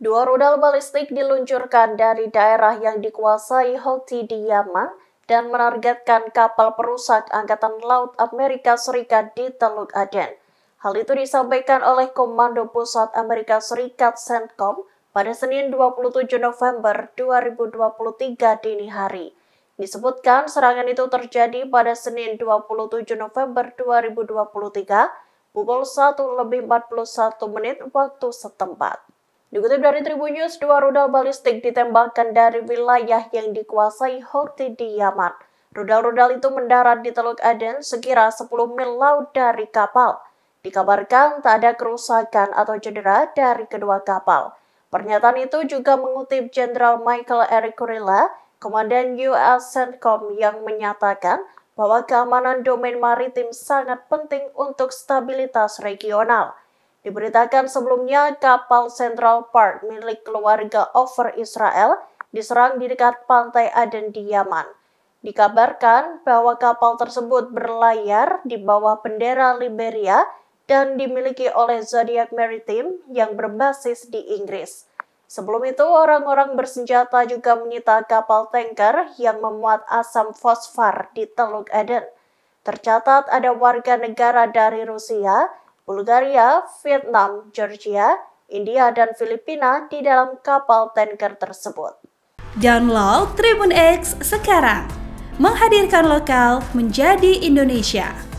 Dua rudal balistik diluncurkan dari daerah yang dikuasai Houthi di Yaman dan menargetkan kapal perusak Angkatan Laut Amerika Serikat di Teluk Aden. Hal itu disampaikan oleh Komando Pusat Amerika Serikat CENTCOM pada Senin 27 November 2023 dini hari. Disebutkan serangan itu terjadi pada Senin 27 November 2023 pukul 1 lebih 41 menit waktu setempat. Dikutip dari Tribun News, dua rudal balistik ditembakkan dari wilayah yang dikuasai Houthi di Yaman. Rudal-rudal itu mendarat di Teluk Aden sekira 10 mil laut dari kapal. Dikabarkan tak ada kerusakan atau cedera dari kedua kapal. Pernyataan itu juga mengutip Jenderal Michael Eric Kurilla, Komandan US CENTCOM yang menyatakan bahwa keamanan domain maritim sangat penting untuk stabilitas regional. Diberitakan sebelumnya kapal Central Park milik keluarga Over Israel diserang di dekat pantai Aden di Yaman. Dikabarkan bahwa kapal tersebut berlayar di bawah bendera Liberia dan dimiliki oleh Zodiac Maritime yang berbasis di Inggris. Sebelum itu, orang-orang bersenjata juga menyita kapal tanker yang memuat asam fosfor di Teluk Aden. Tercatat ada warga negara dari Rusia, Bulgaria, Vietnam, Georgia, India, dan Filipina di dalam kapal tanker tersebut. Download Tribun X sekarang, menghadirkan lokal menjadi Indonesia.